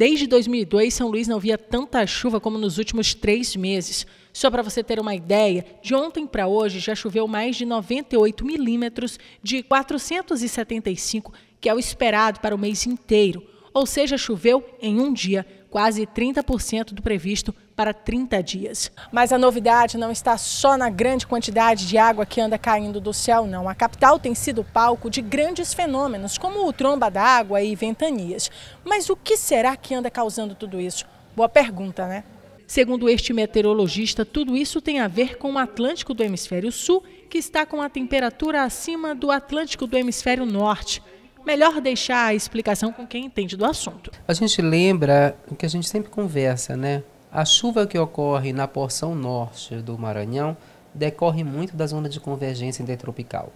Desde 2002, São Luís não via tanta chuva como nos últimos três meses. Só para você ter uma ideia, de ontem para hoje já choveu mais de 98 milímetros de 475, que é o esperado para o mês inteiro. Ou seja, choveu em um dia quase 30% do previsto para 30 dias. Mas a novidade não está só na grande quantidade de água que anda caindo do céu, não. A capital tem sido palco de grandes fenômenos, como o tromba d'água e ventanias. Mas o que será que anda causando tudo isso? Boa pergunta, né? Segundo este meteorologista, tudo isso tem a ver com o Atlântico do Hemisfério Sul, que está com a temperatura acima do Atlântico do Hemisfério Norte melhor deixar a explicação com quem entende do assunto. A gente lembra que a gente sempre conversa, né? A chuva que ocorre na porção norte do Maranhão decorre muito da zona de convergência intertropical.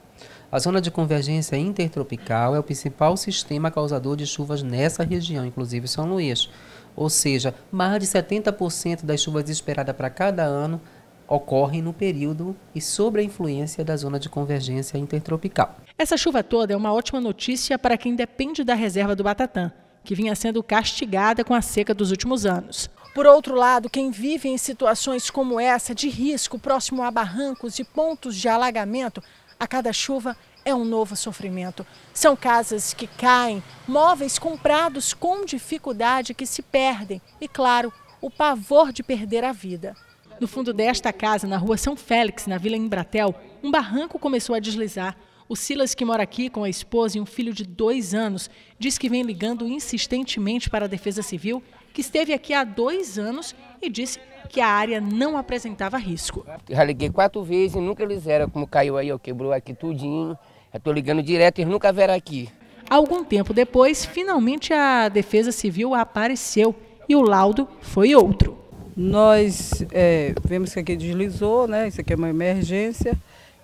A zona de convergência intertropical é o principal sistema causador de chuvas nessa região, inclusive São Luís. Ou seja, mais de 70% das chuvas esperadas para cada ano ocorrem no período e sob a influência da zona de convergência intertropical. Essa chuva toda é uma ótima notícia para quem depende da reserva do Batatã, que vinha sendo castigada com a seca dos últimos anos. Por outro lado, quem vive em situações como essa, de risco próximo a barrancos e pontos de alagamento, a cada chuva é um novo sofrimento. São casas que caem, móveis comprados com dificuldade que se perdem e, claro, o pavor de perder a vida. No fundo desta casa, na rua São Félix, na Vila Embratel, um barranco começou a deslizar. O Silas, que mora aqui com a esposa e um filho de dois anos, diz que vem ligando insistentemente para a Defesa Civil, que esteve aqui há dois anos e disse que a área não apresentava risco. Já liguei quatro vezes e nunca eles eram, como caiu aí, ó, quebrou aqui tudinho. Eu estou ligando direto, e nunca vieram aqui. Algum tempo depois, finalmente a Defesa Civil apareceu e o laudo foi outro. Nós é, vemos que aqui deslizou, né? Isso aqui é uma emergência.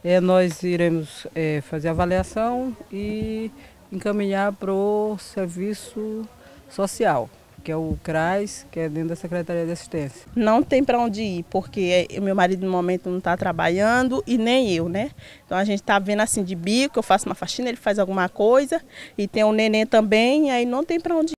É, nós iremos é, fazer avaliação e encaminhar para o serviço social, que é o CRAS, que é dentro da Secretaria de Assistência. Não tem para onde ir, porque é, meu marido no momento não está trabalhando e nem eu, né? Então a gente está vendo assim de bico, eu faço uma faxina, ele faz alguma coisa, e tem o um neném também, aí não tem para onde ir.